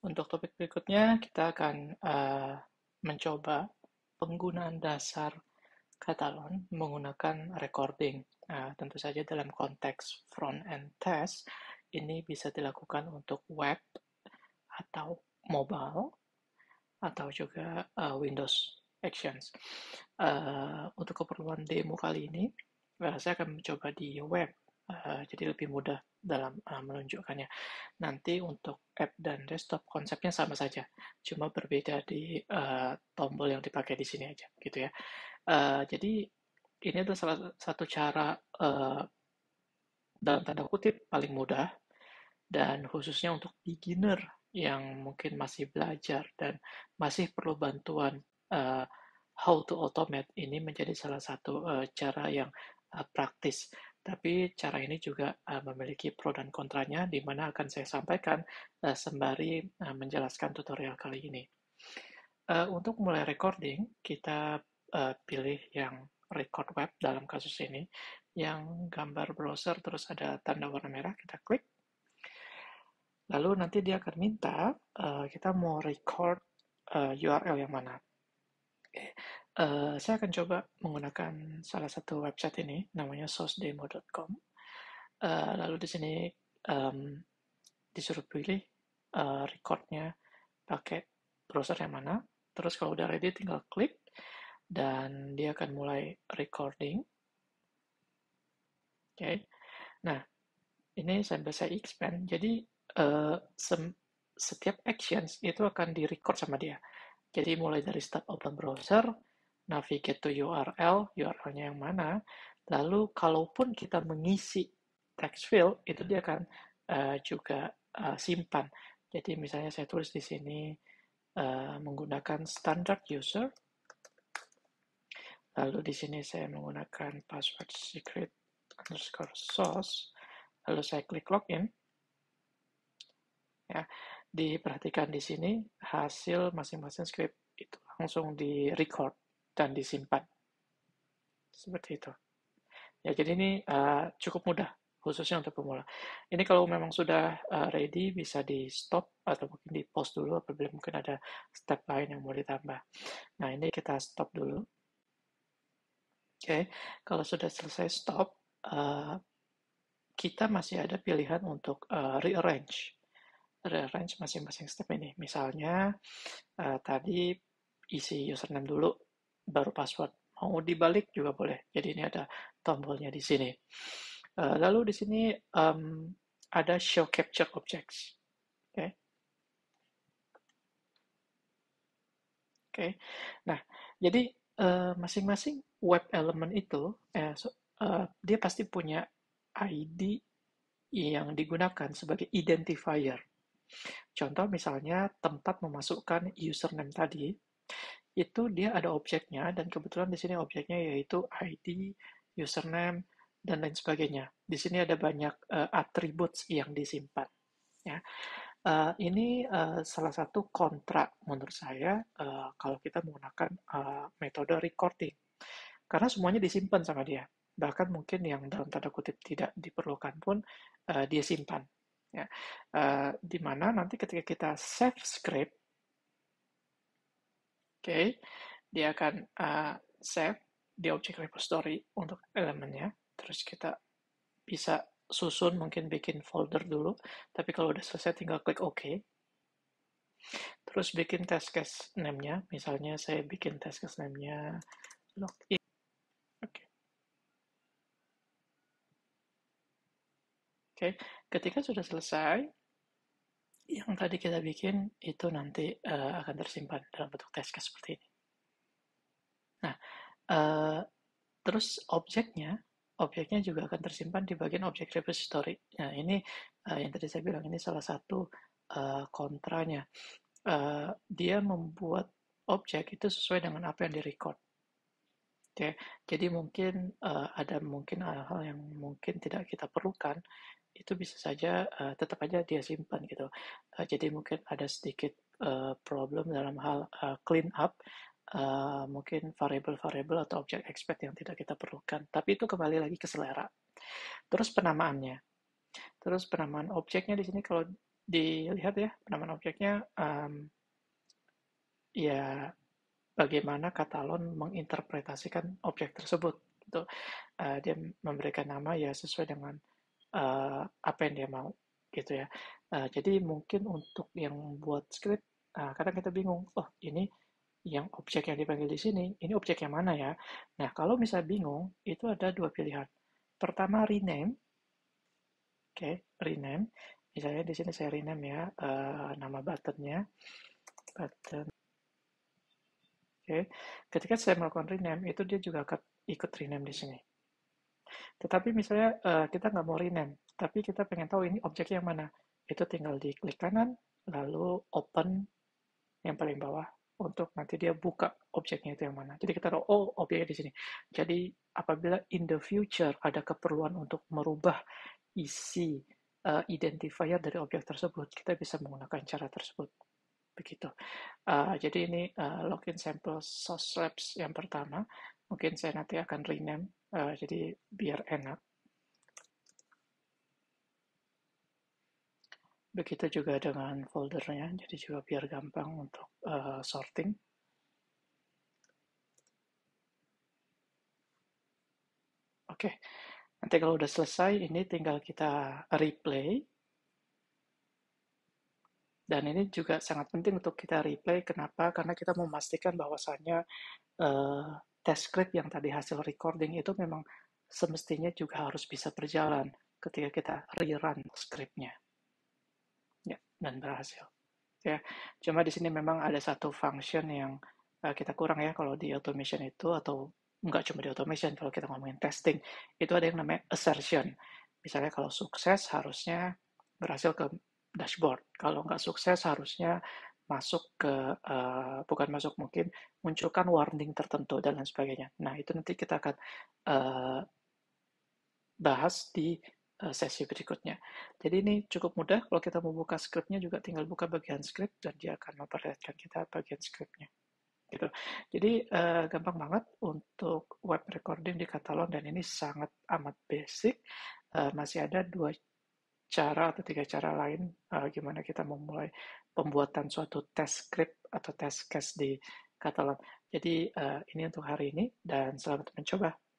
Untuk topik berikutnya, kita akan uh, mencoba penggunaan dasar Catalan menggunakan recording. Uh, tentu saja dalam konteks front-end test, ini bisa dilakukan untuk web atau mobile, atau juga uh, Windows Actions. Uh, untuk keperluan demo kali ini, saya akan mencoba di web. Eh, jadi lebih mudah dalam uh, menunjukkannya. Nanti untuk app dan desktop konsepnya sama saja, cuma berbeda di uh, tombol yang dipakai di sini aja, gitu ya. Uh, jadi ini adalah salah satu cara uh, dalam tanda kutip paling mudah dan khususnya untuk beginner yang mungkin masih belajar dan masih perlu bantuan uh, how to automate ini menjadi salah satu uh, cara yang uh, praktis. Tapi cara ini juga eh, memiliki pro dan kontranya, di mana akan saya sampaikan eh, sembari eh, menjelaskan tutorial kali ini. untuk mulai recording, kita pilih yang record web dalam kasus ini, yang gambar browser terus ada tanda warna merah, kita klik. Lalu nanti dia akan minta kita mau record URL yang mana. Eh, saya akan coba menggunakan salah satu website ini, namanya sourcedemo.com. Uh, eh, lalu di sini um, disuruh pilih uh, recordnya pakai browser yang mana. Terus kalau udah ready tinggal klik dan dia akan mulai recording. Oke. Okay. Nah, ini sampai saya expand. Jadi uh, setiap actions itu akan direcord sama dia. Jadi mulai dari start open browser, navigate to URL, URL-nya yang mana, lalu kalaupun kita mengisi text field, itu dia akan uh, juga uh, simpan. Jadi misalnya saya tulis di sini uh, menggunakan standard user, lalu di sini saya menggunakan password secret underscore source, lalu saya klik login, ya diperhatikan di sini hasil masing-masing script itu langsung di record dan disimpan. Seperti itu. Ya, jadi ini uh, cukup mudah, khususnya untuk pemula. Ini kalau memang sudah uh, ready, bisa di-stop atau mungkin di-pause dulu apabila mungkin ada step lain yang mau ditambah. Nah, ini kita stop dulu. Oke, okay. kalau sudah selesai stop, uh, kita masih ada pilihan untuk uh, rearrange. Rearrange masing-masing step ini. Misalnya, uh, tadi isi username dulu, baru password. Mau dibalik juga boleh. Jadi ini ada tombolnya di sini. Eh, lalu di sini um, ada show capture objects. Oke. Okay. Oke. Okay. Nah, jadi eh, masing-masing uh, web element itu eh, so, uh, dia pasti punya ID yang digunakan sebagai identifier. Contoh misalnya tempat memasukkan username tadi, itu dia ada objeknya dan kebetulan di sini objeknya yaitu ID, username, dan lain sebagainya. Di sini ada banyak uh, attributes yang disimpan. Ya. Uh, ini uh, salah satu kontrak menurut saya uh, kalau kita menggunakan uh, metode recording. Karena semuanya disimpan sama dia. Bahkan mungkin yang dalam tanda kutip tidak diperlukan pun uh, dia simpan ya, uh, dimana nanti ketika kita save script okay? dia akan uh, save di objek repository untuk elemennya terus kita bisa susun mungkin bikin folder dulu tapi kalau udah selesai tinggal klik OK terus bikin test case name-nya misalnya saya bikin test case name login oke oke okay. ketika sudah selesai yang tadi kita bikin itu nanti uh, akan tersimpan dalam bentuk test case seperti ini. Nah, uh, terus objeknya, objeknya juga akan tersimpan di bagian objek repository. Nah, ini uh, yang tadi saya bilang ini salah satu uh, kontranya. Uh, dia membuat objek itu sesuai dengan apa yang direcord. Oke, gitu ya. jadi mungkin uh, ada mungkin hal-hal yang mungkin tidak kita perlukan itu bisa saja uh, tetap aja dia simpan gitu. Uh, jadi mungkin ada sedikit uh, problem dalam hal uh, clean up uh, mungkin variable-variable atau objek expect yang tidak kita perlukan. Tapi itu kembali lagi ke selera. Terus penamaannya. Terus penamaan objeknya di sini kalau dilihat ya penamaan objeknya um, ya bagaimana Katalon menginterpretasikan objek tersebut. Gitu. Uh, dia memberikan nama ya sesuai dengan uh, apa yang dia mau gitu ya. Uh, jadi mungkin untuk yang buat script uh, kadang kita bingung, oh ini yang objek yang dipanggil di sini, ini objek yang mana ya? Nah, kalau misalnya bingung, itu ada dua pilihan. Pertama, rename. Oke, okay, rename. Misalnya di sini saya rename ya, uh, nama buttonnya. Button Okay. Ketika saya melakukan rename, itu dia juga akan ikut rename di sini. Tetapi misalnya uh, kita nggak mau rename, tapi kita pengen tahu ini objeknya yang mana. Itu tinggal di klik kanan, lalu open yang paling bawah untuk nanti dia buka objeknya itu yang mana. Jadi kita tahu, oh objeknya di sini. Jadi apabila in the future ada keperluan untuk merubah isi uh, identifier dari objek tersebut, kita bisa menggunakan cara tersebut begitu. Uh, jadi ini uh, login sampel source labs yang pertama. Mungkin saya nanti akan rename, uh, jadi biar enak. Begitu juga dengan foldernya, jadi juga biar gampang untuk uh, sorting. Oke, okay. nanti kalau udah selesai, ini tinggal kita replay. Dan ini juga sangat penting untuk kita replay. Kenapa? Karena kita memastikan bahwasannya uh, test script yang tadi hasil recording itu memang semestinya juga harus bisa berjalan ketika kita rerun scriptnya. Ya, dan berhasil. Ya, cuma di sini memang ada satu function yang uh, kita kurang ya kalau di automation itu atau nggak cuma di automation kalau kita ngomongin testing itu ada yang namanya assertion. Misalnya kalau sukses harusnya berhasil ke dashboard. Kalau nggak sukses harusnya masuk ke uh, bukan masuk mungkin munculkan warning tertentu dan lain sebagainya. Nah itu nanti kita akan uh, bahas di uh, sesi berikutnya. Jadi ini cukup mudah kalau kita mau buka scriptnya juga tinggal buka bagian script dan dia akan memperlihatkan kita bagian scriptnya. Gitu. Jadi uh, gampang banget untuk web recording di Katalon dan ini sangat amat basic. Uh, masih ada dua cara atau tiga cara lain uh, gimana kita memulai pembuatan suatu test script atau test case di Catalan. Jadi uh, ini untuk hari ini dan selamat mencoba.